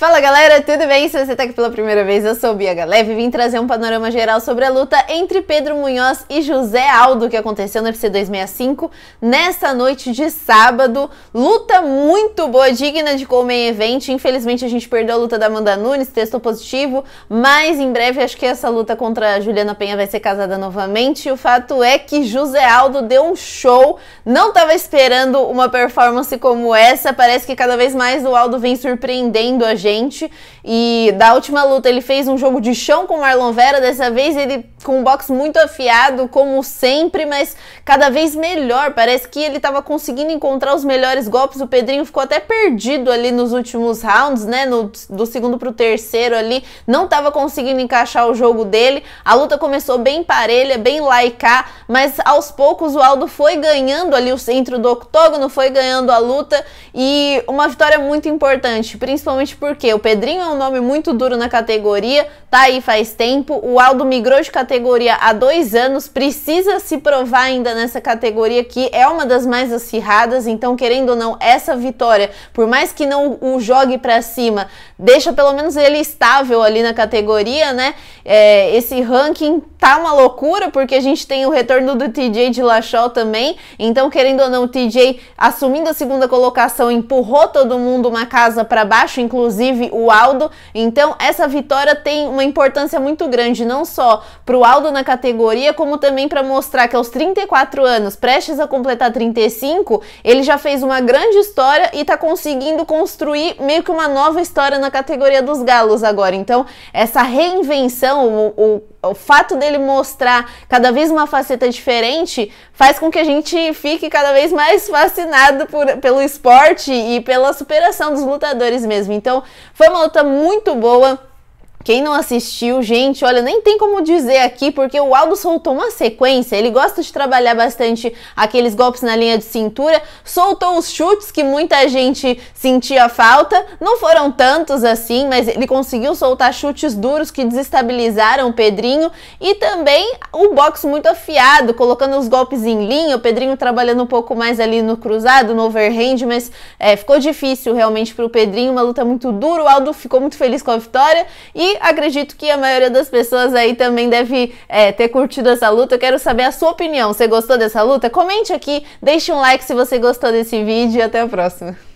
Fala galera, tudo bem? Se você tá aqui pela primeira vez, eu sou Bia Galeve e vim trazer um panorama geral sobre a luta entre Pedro Munhoz e José Aldo que aconteceu no UFC 265 nessa noite de sábado. Luta muito boa, digna de Colmeia evento. Infelizmente a gente perdeu a luta da Amanda Nunes, testou positivo, mas em breve acho que essa luta contra a Juliana Penha vai ser casada novamente. o fato é que José Aldo deu um show, não tava esperando uma performance como essa. Parece que cada vez mais o Aldo vem surpreendendo a gente gente. E da última luta ele fez um jogo de chão com o Marlon Vera, dessa vez ele com um box muito afiado, como sempre, mas cada vez melhor. Parece que ele estava conseguindo encontrar os melhores golpes. O Pedrinho ficou até perdido ali nos últimos rounds, né? No, do segundo pro terceiro ali, não estava conseguindo encaixar o jogo dele. A luta começou bem parelha, bem laicar, mas aos poucos o Aldo foi ganhando ali o centro do octógono, foi ganhando a luta e uma vitória muito importante, principalmente por porque o Pedrinho é um nome muito duro na categoria, tá aí faz tempo. O Aldo migrou de categoria há dois anos, precisa se provar ainda nessa categoria que é uma das mais acirradas. Então, querendo ou não, essa vitória, por mais que não o jogue para cima, deixa pelo menos ele estável ali na categoria, né? É, esse ranking tá uma loucura, porque a gente tem o retorno do TJ de Lachol também. Então, querendo ou não, o TJ assumindo a segunda colocação empurrou todo mundo uma casa para baixo, inclusive o Aldo. Então, essa vitória tem uma importância muito grande, não só para o Aldo na categoria, como também para mostrar que aos 34 anos, prestes a completar 35, ele já fez uma grande história e está conseguindo construir meio que uma nova história na categoria dos galos agora. Então, essa reinvenção, o, o, o fato dele ele mostrar cada vez uma faceta diferente faz com que a gente fique cada vez mais fascinado por, pelo esporte e pela superação dos lutadores mesmo. Então, foi uma luta muito boa. Quem não assistiu, gente, olha, nem tem como dizer aqui, porque o Aldo soltou uma sequência. Ele gosta de trabalhar bastante aqueles golpes na linha de cintura, soltou os chutes que muita gente sentia falta. Não foram tantos assim, mas ele conseguiu soltar chutes duros que desestabilizaram o Pedrinho e também o box muito afiado, colocando os golpes em linha. O Pedrinho trabalhando um pouco mais ali no cruzado, no overhand, mas é, ficou difícil realmente para o Pedrinho. Uma luta muito dura. O Aldo ficou muito feliz com a vitória e acredito que a maioria das pessoas aí também deve é, ter curtido essa luta. Eu quero saber a sua opinião. Você gostou dessa luta? Comente aqui, deixe um like se você gostou desse vídeo e até a próxima.